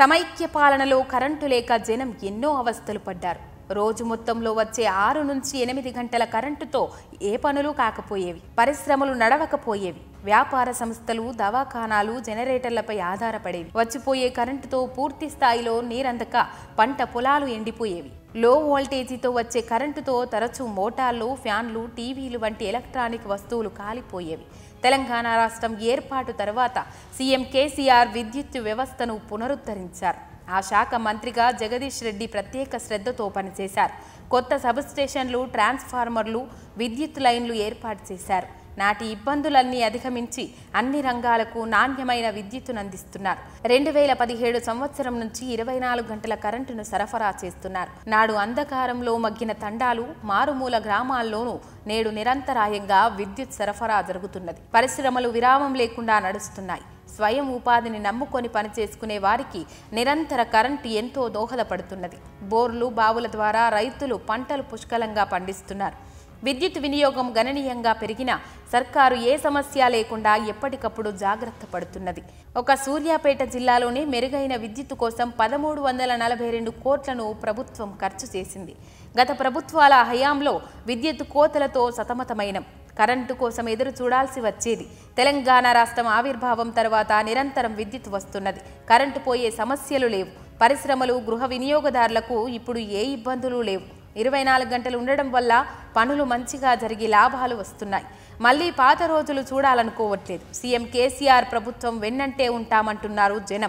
సమైక్య పాలనలో కరెంటు లేక జనం ఎన్నో అవస్థలు పడ్డారు రోజు మొత్తంలో వచ్చే ఆరు నుంచి ఎనిమిది గంటల కరెంటుతో ఏ పనులు కాకపోయేవి పరిశ్రమలు నడవకపోయేవి వ్యాపార సంస్థలు దవాఖానాలు జనరేటర్లపై ఆధారపడేవి వచ్చిపోయే కరెంటుతో పూర్తి స్థాయిలో నీరందక పంట పొలాలు ఎండిపోయేవి లో వోల్టేజీతో వచ్చే కరెంటుతో తరచూ మోటార్లు ఫ్యాన్లు టీవీలు వంటి ఎలక్ట్రానిక్ వస్తువులు కాలిపోయేవి తెలంగాణ రాష్ట్రం ఏర్పాటు తర్వాత సీఎం కేసీఆర్ విద్యుత్ వ్యవస్థను పునరుద్ధరించారు ఆ శాఖ మంత్రిగా జగదీష్ రెడ్డి ప్రత్యేక శ్రద్ధతో పనిచేశారు కొత్త సబ్స్టేషన్లు ట్రాన్స్ఫార్మర్లు విద్యుత్ లైన్లు ఏర్పాటు చేశారు నాటి ఇబ్బందులన్నీ అధిగమించి అన్ని రంగాలకు నాణ్యమైన విద్యుత్తును అందిస్తున్నారు రెండు వేల పదిహేడు సంవత్సరం నుంచి ఇరవై నాలుగు గంటల కరెంటును సరఫరా చేస్తున్నారు నాడు అంధకారంలో మగ్గిన తండాలు మారుమూల గ్రామాల్లోనూ నేడు నిరంతరాయంగా విద్యుత్ సరఫరా జరుగుతున్నది పరిశ్రమలు విరామం లేకుండా నడుస్తున్నాయి స్వయం ఉపాధిని నమ్ముకొని పనిచేసుకునే వారికి నిరంతర కరెంటు ఎంతో దోహదపడుతున్నది బోర్లు బావుల ద్వారా రైతులు పంటలు పుష్కలంగా పండిస్తున్నారు విద్యుత్ వినియోగం గణనీయంగా పెరిగినా సర్కారు ఏ సమస్య లేకుండా ఎప్పటికప్పుడు జాగ్రత్త పడుతున్నది ఒక సూర్యాపేట జిల్లాలోనే మెరుగైన విద్యుత్ కోసం పదమూడు వందల నలభై రెండు కోట్లను ప్రభుత్వం ఖర్చు చేసింది గత ప్రభుత్వాల హయాంలో విద్యుత్ కోతలతో సతమతమైన కరెంటు కోసం ఎదురు చూడాల్సి వచ్చేది తెలంగాణ రాష్ట్రం ఆవిర్భావం తర్వాత నిరంతరం విద్యుత్ వస్తున్నది కరెంటు పోయే సమస్యలు లేవు పరిశ్రమలు గృహ వినియోగదారులకు ఇప్పుడు ఏ ఇబ్బందులు లేవు ఇరవై నాలుగు గంటలు ఉండడం వల్ల పనులు మంచిగా జరిగి లాభాలు వస్తున్నాయి మళ్ళీ పాత రోజులు చూడాలనుకోవట్లేదు సీఎం కేసీఆర్ ప్రభుత్వం వెన్నంటే ఉంటామంటున్నారు జనం